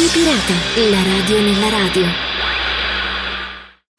Radio Pirata, la radio nella radio.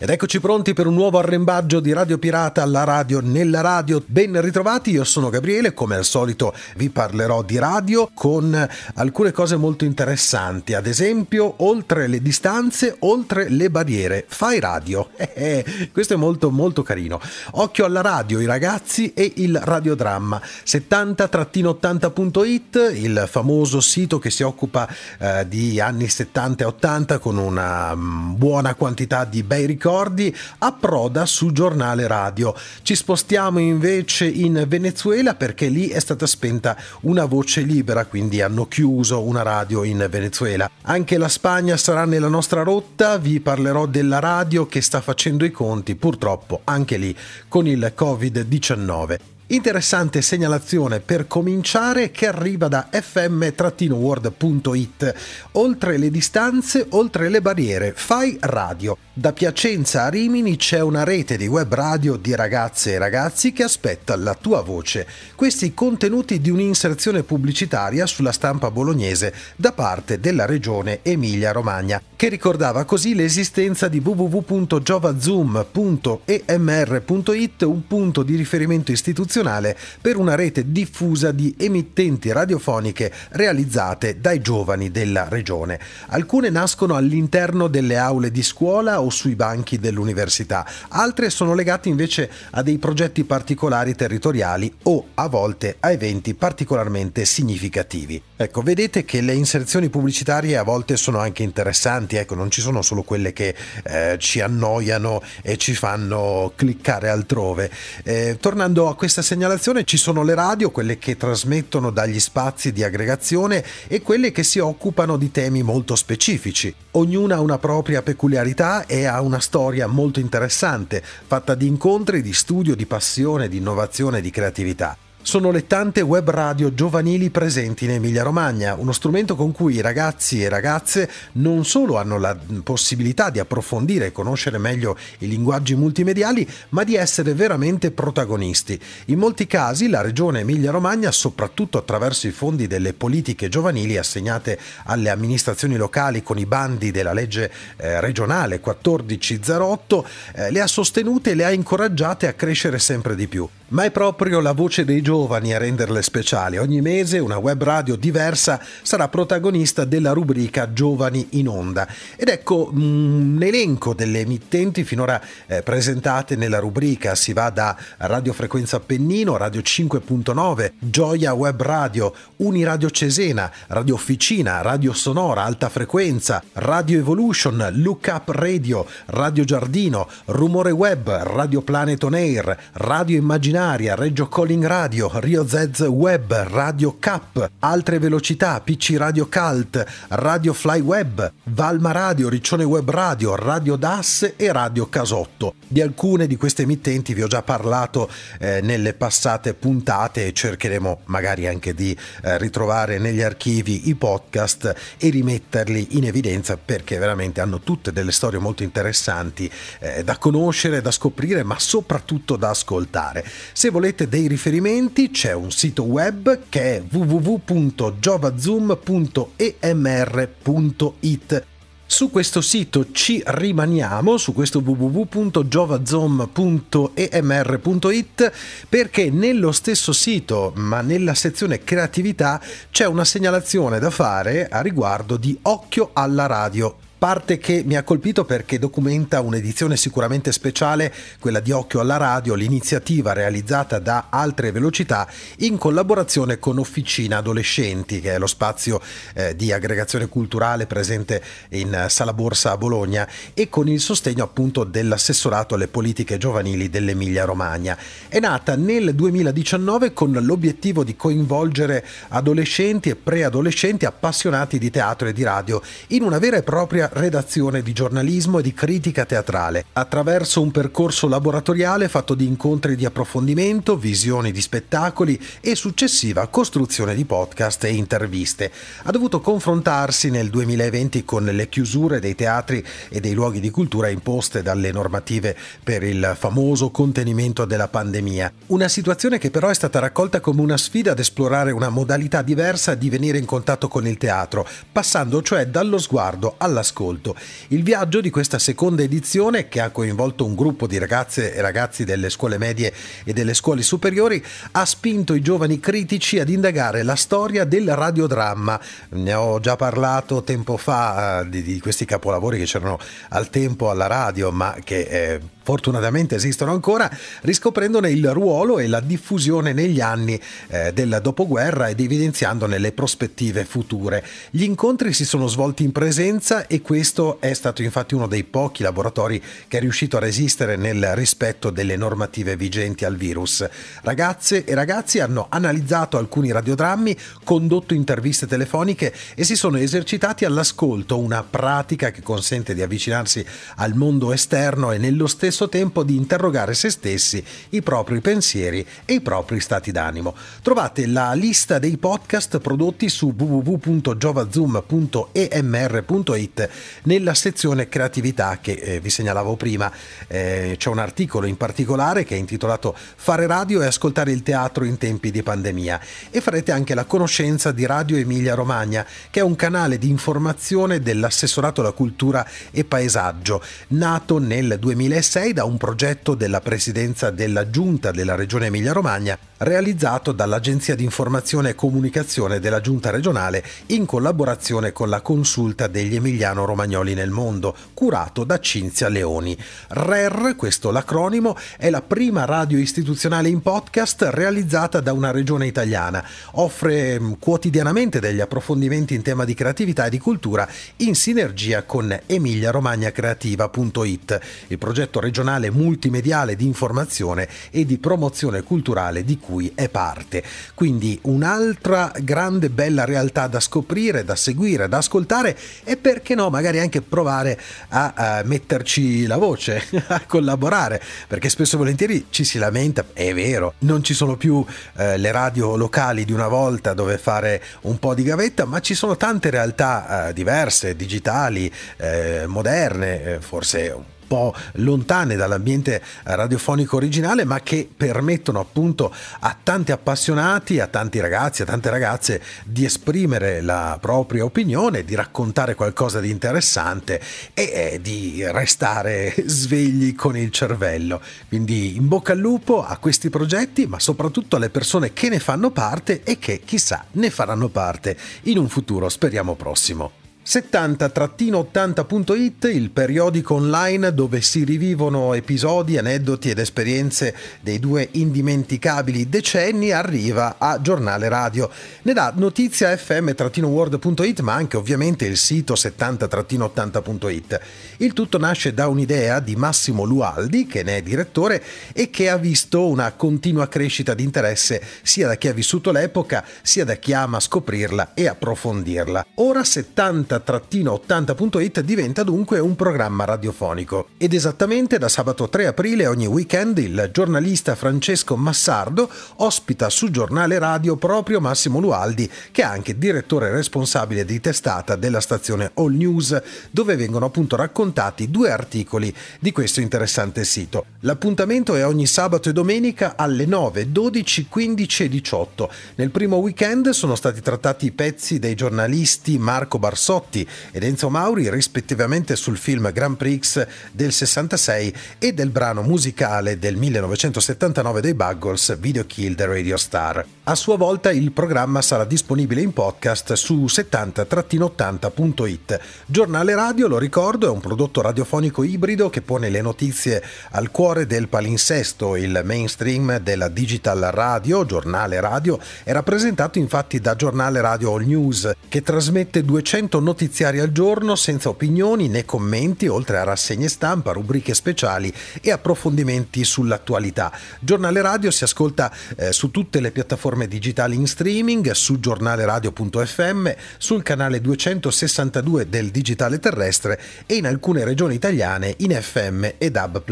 Ed eccoci pronti per un nuovo arrembaggio di Radio Pirata alla radio, nella radio. Ben ritrovati, io sono Gabriele, come al solito vi parlerò di radio con alcune cose molto interessanti, ad esempio oltre le distanze, oltre le barriere, fai radio. Eh, eh, questo è molto molto carino. Occhio alla radio, i ragazzi e il radiodramma. 70-80.it, il famoso sito che si occupa eh, di anni 70 e 80 con una mh, mm, buona quantità di bei ricordi ricordi approda su giornale radio. Ci spostiamo invece in Venezuela perché lì è stata spenta una voce libera, quindi hanno chiuso una radio in Venezuela. Anche la Spagna sarà nella nostra rotta, vi parlerò della radio che sta facendo i conti purtroppo anche lì con il Covid-19. Interessante segnalazione per cominciare che arriva da fm-world.it. Oltre le distanze, oltre le barriere, fai radio. Da Piacenza a Rimini c'è una rete di web radio di ragazze e ragazzi che aspetta la tua voce. Questi contenuti di un'inserzione pubblicitaria sulla stampa bolognese da parte della regione Emilia-Romagna che ricordava così l'esistenza di www.jovazoom.emr.it, un punto di riferimento istituzionale per una rete diffusa di emittenti radiofoniche realizzate dai giovani della regione. Alcune nascono all'interno delle aule di scuola o sui banchi dell'università, altre sono legate invece a dei progetti particolari territoriali o a volte a eventi particolarmente significativi. Ecco, vedete che le inserzioni pubblicitarie a volte sono anche interessanti interessanti, ecco, non ci sono solo quelle che eh, ci annoiano e ci fanno cliccare altrove. Eh, tornando a questa segnalazione, ci sono le radio, quelle che trasmettono dagli spazi di aggregazione e quelle che si occupano di temi molto specifici. Ognuna ha una propria peculiarità e ha una storia molto interessante, fatta di incontri, di studio, di passione, di innovazione, di creatività sono le tante web radio giovanili presenti in Emilia-Romagna, uno strumento con cui i ragazzi e ragazze non solo hanno la possibilità di approfondire e conoscere meglio i linguaggi multimediali, ma di essere veramente protagonisti. In molti casi la regione Emilia-Romagna, soprattutto attraverso i fondi delle politiche giovanili assegnate alle amministrazioni locali con i bandi della legge eh, regionale 1408, eh, le ha sostenute e le ha incoraggiate a crescere sempre di più. Ma è proprio la voce dei giovani a renderle speciali. Ogni mese una web radio diversa sarà protagonista della rubrica Giovani in onda. Ed ecco un mm, elenco delle emittenti finora eh, presentate nella rubrica. Si va da Radio Frequenza Appennino, Radio 5.9, Gioia Web Radio, Uniradio Cesena, Radio Officina, Radio Sonora, Alta Frequenza, Radio Evolution, Look Up Radio, Radio Giardino, Rumore Web, Radio Planet On Air, Radio Immaginario Luminaria, Reggio Calling Radio, Rio Zez Web, Radio Cap, Altre Velocità, PC Radio Cult, Radio Fly Web, Valma Radio, Riccione Web Radio, Radio DAS e Radio Casotto. Di alcune di queste emittenti vi ho già parlato eh, nelle passate puntate e cercheremo magari anche di eh, ritrovare negli archivi i podcast e rimetterli in evidenza perché veramente hanno tutte delle storie molto interessanti eh, da conoscere, da scoprire, ma soprattutto da ascoltare. Se volete dei riferimenti c'è un sito web che è www.jovazoom.emr.it su questo sito ci rimaniamo, su questo www.jovazom.emr.it, perché nello stesso sito, ma nella sezione creatività, c'è una segnalazione da fare a riguardo di Occhio alla radio parte che mi ha colpito perché documenta un'edizione sicuramente speciale, quella di Occhio alla Radio, l'iniziativa realizzata da Altre Velocità in collaborazione con Officina Adolescenti, che è lo spazio eh, di aggregazione culturale presente in eh, Sala Borsa a Bologna e con il sostegno appunto dell'assessorato alle politiche giovanili dell'Emilia Romagna. È nata nel 2019 con l'obiettivo di coinvolgere adolescenti e preadolescenti appassionati di teatro e di radio in una vera e propria redazione di giornalismo e di critica teatrale, attraverso un percorso laboratoriale fatto di incontri di approfondimento, visioni di spettacoli e successiva costruzione di podcast e interviste. Ha dovuto confrontarsi nel 2020 con le chiusure dei teatri e dei luoghi di cultura imposte dalle normative per il famoso contenimento della pandemia. Una situazione che però è stata raccolta come una sfida ad esplorare una modalità diversa di venire in contatto con il teatro, passando cioè dallo sguardo all'ascolto ascolto. Il viaggio di questa seconda edizione, che ha coinvolto un gruppo di ragazze e ragazzi delle scuole medie e delle scuole superiori, ha spinto i giovani critici ad indagare la storia del radiodramma. Ne ho già parlato tempo fa eh, di, di questi capolavori che c'erano al tempo alla radio, ma che... Eh, fortunatamente esistono ancora, riscoprendone il ruolo e la diffusione negli anni eh, del dopoguerra ed evidenziandone le prospettive future. Gli incontri si sono svolti in presenza e questo è stato infatti uno dei pochi laboratori che è riuscito a resistere nel rispetto delle normative vigenti al virus. Ragazze e ragazzi hanno analizzato alcuni radiodrammi, condotto interviste telefoniche e si sono esercitati all'ascolto, una pratica che consente di avvicinarsi al mondo esterno e nello stesso stesso tempo di interrogare se stessi, i propri pensieri e i propri stati d'animo. Trovate la lista dei podcast prodotti su www.jovazoom.emr.it nella sezione creatività che eh, vi segnalavo prima. Eh, c'è un articolo in particolare che è intitolato Fare radio e ascoltare il teatro in tempi di pandemia e farete anche la conoscenza di Radio Emilia Romagna, che è un canale di informazione dell'assessorato alla cultura e paesaggio, nato nel 2007 2006 da un progetto della presidenza della giunta della regione Emilia-Romagna realizzato dall'Agenzia di Informazione e Comunicazione della Giunta regionale in collaborazione con la Consulta degli Emiliano Romagnoli nel mondo, curato da Cinzia Leoni. RER, questo l'acronimo, è la prima radio istituzionale in podcast realizzata da una regione italiana. Offre mm, quotidianamente degli approfondimenti in tema di creatività e di cultura in sinergia con emiliaromagnacreativa.it, il progetto regionale multimediale di informazione e di promozione culturale di cui cui è parte. Quindi un'altra grande bella realtà da scoprire, da seguire, da ascoltare e perché no, magari anche provare a, a metterci la voce, a collaborare, perché spesso e volentieri ci si lamenta, è vero, non ci sono più eh, le radio locali di una volta dove fare un po' di gavetta, ma ci sono tante realtà eh, diverse, digitali, eh, moderne, eh, forse un po' po' lontane dall'ambiente radiofonico originale, ma che permettono appunto a tanti appassionati, a tanti ragazzi, a tante ragazze di esprimere la propria opinione, di raccontare qualcosa di interessante e eh, di restare svegli con il cervello. Quindi in bocca al lupo a questi progetti, ma soprattutto alle persone che ne fanno parte e che chissà ne faranno parte in un futuro, speriamo prossimo. 70-80.it, il periodico online dove si rivivono episodi, aneddoti ed esperienze dei due indimenticabili decenni, arriva a Giornale Radio. Ne dà notizia fm-world.it, ma anche ovviamente il sito 70-80.it. Il tutto nasce da un'idea di Massimo Lualdi, che ne è direttore e che ha visto una continua crescita di interesse sia da chi ha vissuto l'epoca, sia da chi ama scoprirla e approfondirla. Ora 70 80.it diventa dunque un programma radiofonico. Ed esattamente da sabato 3 aprile ogni weekend il giornalista Francesco Massardo ospita su giornale radio proprio Massimo Lualdi, che è anche direttore responsabile di testata della stazione All News, dove vengono appunto raccontati due articoli di questo interessante sito. L'appuntamento è ogni sabato e domenica alle 9, 12, 15 e 18. Nel primo weekend sono stati trattati i pezzi dei giornalisti Marco Barsotti, Pavarotti ed Enzo Mauri rispettivamente sul film Grand Prix del 66 e del brano musicale del 1979 dei Buggles Video Kill the Radio Star. A sua volta il programma sarà disponibile in podcast su 70-80.it. Giornale Radio, lo ricordo, è un prodotto radiofonico ibrido che pone le notizie al cuore del palinsesto, il mainstream della digital radio, giornale radio, è rappresentato infatti da Giornale Radio All News che trasmette 290 notiziari al giorno senza opinioni né commenti, oltre a rassegne stampa, rubriche speciali e approfondimenti sull'attualità. Giornale Radio si ascolta eh, su tutte le piattaforme digitali in streaming, su giornaleradio.fm, sul canale 262 del digitale terrestre e in alcune regioni italiane in FM e DAB+.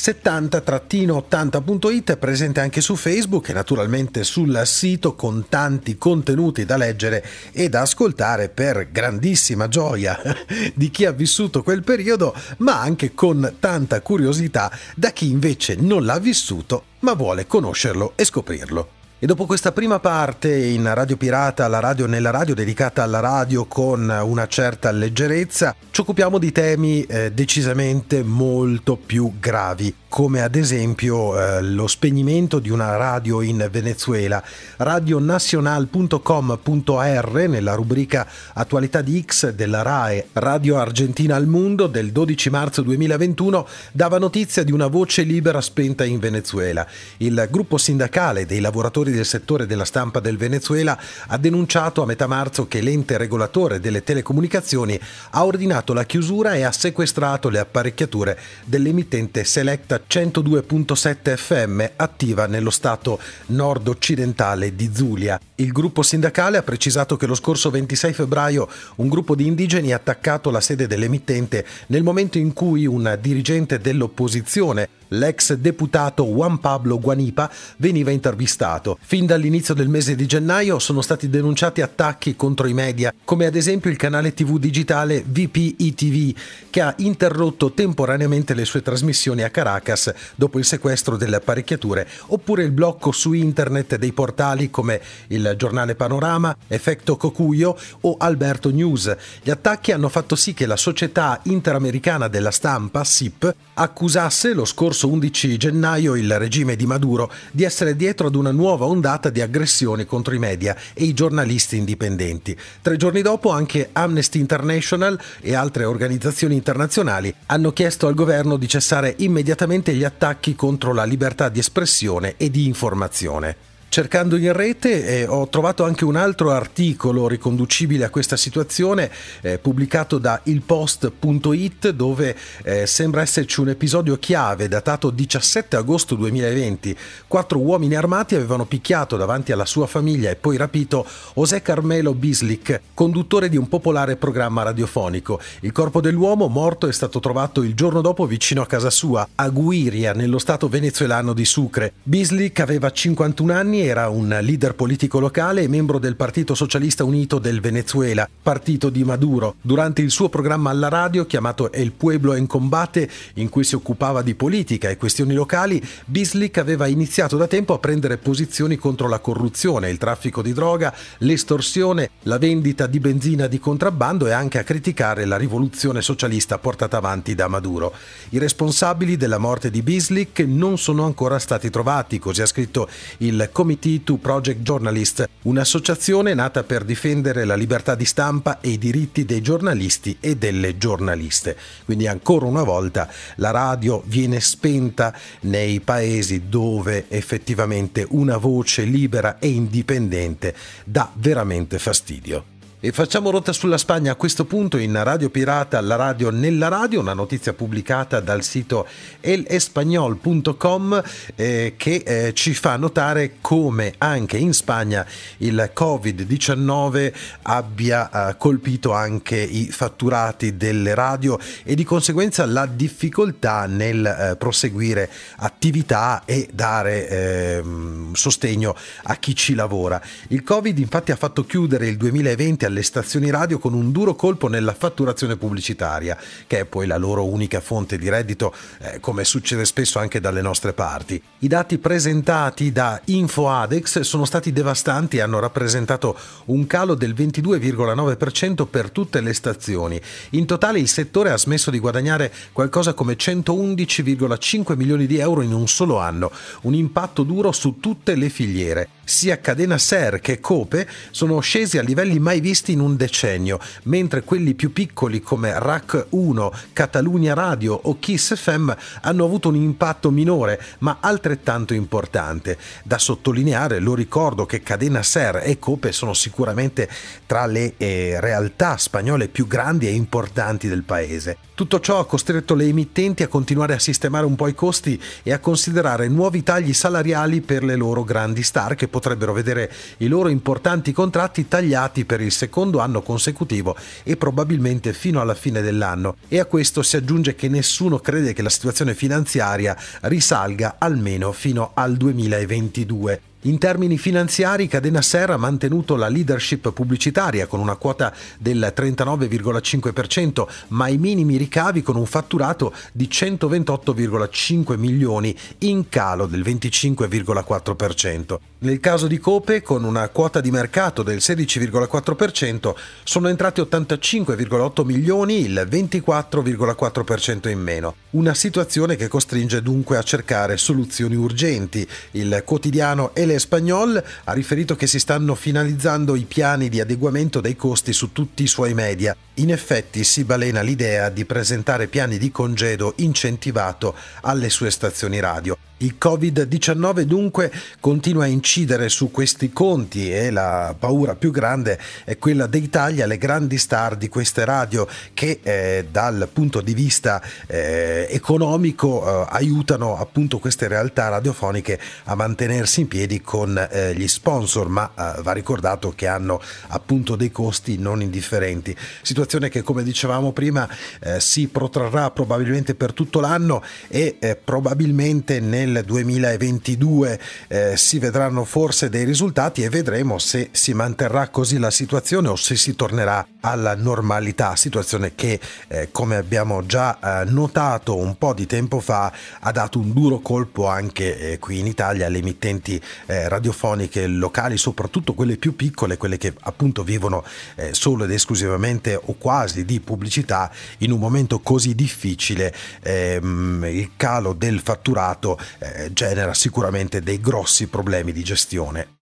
70-80.it è presente anche su Facebook e naturalmente sul sito con tanti contenuti da leggere e da ascoltare per grandissima gioia di chi ha vissuto quel periodo, ma anche con tanta curiosità da chi invece non l'ha vissuto ma vuole conoscerlo e scoprirlo. E dopo questa prima parte in Radio Pirata, la radio nella radio, dedicata alla radio con una certa leggerezza, ci occupiamo di temi eh, decisamente molto più gravi, come ad esempio eh, lo spegnimento di una radio in Venezuela. Radionacional.com.ar nella rubrica Attualità di X della RAE Radio Argentina al Mondo del 12 marzo 2021 dava notizia di una voce libera spenta in Venezuela. Il gruppo sindacale dei lavoratori lavoratori del settore della stampa del Venezuela ha denunciato a metà marzo che l'ente regolatore delle telecomunicazioni ha ordinato la chiusura e ha sequestrato le apparecchiature dell'emittente Selecta 102.7 FM attiva nello stato nord-occidentale di Zulia. Il gruppo sindacale ha precisato che lo scorso 26 febbraio un gruppo di indigeni ha attaccato la sede dell'emittente nel momento in cui un dirigente dell'opposizione, l'ex deputato Juan Pablo Guanipa, veniva intervistato. Fin dall'inizio del mese di gennaio sono stati denunciati attacchi contro i media, come ad esempio il canale TV digitale VPITV, che ha interrotto temporaneamente le sue trasmissioni a Caracas dopo il sequestro delle apparecchiature, oppure il blocco su internet dei portali come il giornale Panorama, Effetto Cocuyo o Alberto News. Gli attacchi hanno fatto sì che la società interamericana della stampa, SIP, accusasse lo scorso 11 gennaio il regime di Maduro di essere dietro ad una nuova ondata di aggressioni contro i media e i giornalisti indipendenti. Tre giorni dopo anche Amnesty International e altre organizzazioni internazionali hanno chiesto al governo di cessare immediatamente gli attacchi contro la libertà di espressione e di informazione. Cercando in rete eh, ho trovato anche un altro articolo riconducibile a questa situazione eh, pubblicato da ilpost.it dove eh, sembra esserci un episodio chiave datato 17 agosto 2020. Quattro uomini armati avevano picchiato davanti alla sua famiglia e poi rapito José Carmelo Bislik, conduttore di un popolare programma radiofonico. Il corpo dell'uomo morto è stato trovato il giorno dopo vicino a casa sua, a Guiria, nello stato venezuelano di Sucre. Bislik aveva 51 anni era un leader politico locale e membro del Partito Socialista Unito del Venezuela, partito di Maduro. Durante il suo programma alla radio, chiamato El Pueblo en Combate, in cui si occupava di politica e questioni locali, Bislik aveva iniziato da tempo a prendere posizioni contro la corruzione, il traffico di droga, l'estorsione, la vendita di benzina di contrabbando e anche a criticare la rivoluzione socialista portata avanti da Maduro. I responsabili della morte di Bislik non sono ancora stati trovati, così ha scritto il comitato Committee to Project Journalist, un'associazione nata per difendere la libertà di stampa e i diritti dei giornalisti e delle giornaliste. Quindi ancora una volta la radio viene spenta nei paesi dove effettivamente una voce libera e indipendente dà veramente fastidio. E facciamo rotta sulla Spagna a questo punto in Radio Pirata, la radio nella radio, una notizia pubblicata dal sito elespagnol.com eh, che eh, ci fa notare come anche in Spagna il Covid-19 abbia eh, colpito anche i fatturati delle radio e di conseguenza la difficoltà nel eh, proseguire attività e dare ehm, sostegno a chi ci lavora. Il Covid infatti ha fatto chiudere il 2020 alle stazioni radio con un duro colpo nella fatturazione pubblicitaria, che è poi la loro unica fonte di reddito, eh, come succede spesso anche dalle nostre parti. I dati presentati da InfoAdex sono stati devastanti e hanno rappresentato un calo del 22,9% per tutte le stazioni. In totale il settore ha smesso di guadagnare qualcosa come 111,5 milioni di euro in un solo anno, un impatto duro su tutte le filiere. Sia Cadena Ser che Cope sono scesi a livelli mai visti artisti in un decennio, mentre quelli più piccoli come RAC 1, Catalunya Radio o Kiss FM hanno avuto un impatto minore, ma altrettanto importante. Da sottolineare, lo ricordo, che Cadena Ser e Cope sono sicuramente tra le eh, realtà spagnole più grandi e importanti del paese. Tutto ciò ha costretto le emittenti a continuare a sistemare un po' i costi e a considerare nuovi tagli salariali per le loro grandi star che potrebbero vedere i loro importanti contratti tagliati per il secondo secondo anno consecutivo e probabilmente fino alla fine dell'anno e a questo si aggiunge che nessuno crede che la situazione finanziaria risalga almeno fino al 2022. In termini finanziari, Cadena Serra ha mantenuto la leadership pubblicitaria con una quota del 39,5%, ma i minimi ricavi con un fatturato di 128,5 milioni in calo del 25,4%. Nel caso di Cope, con una quota di mercato del 16,4%, sono entrati 85,8 milioni, il 24,4% in meno. Una situazione che costringe dunque a cercare soluzioni urgenti. Il quotidiano e Daniele Espagnol ha riferito che si stanno finalizzando i piani di adeguamento dei costi su tutti i suoi media. In effetti si balena l'idea di presentare piani di congedo incentivato alle sue stazioni radio. Il Covid-19 dunque continua a incidere su questi conti e la paura più grande è quella d'Italia, le grandi star di queste radio che eh, dal punto di vista eh, economico eh, aiutano appunto queste realtà radiofoniche a mantenersi in piedi con eh, gli sponsor, ma eh, va ricordato che hanno appunto dei costi non indifferenti. Situazione che come dicevamo prima eh, si protrarrà probabilmente per tutto l'anno e probabilmente nel nel 2022 eh, si vedranno forse dei risultati e vedremo se si manterrà così la situazione o se si tornerà alla normalità, situazione che eh, come abbiamo già eh, notato un po' di tempo fa ha dato un duro colpo anche eh, qui in Italia alle emittenti eh, radiofoniche locali, soprattutto quelle più piccole, quelle che appunto vivono solo ed esclusivamente o quasi di pubblicità in un momento così difficile ehm, il calo del fatturato eh, genera sicuramente dei grossi problemi di gestione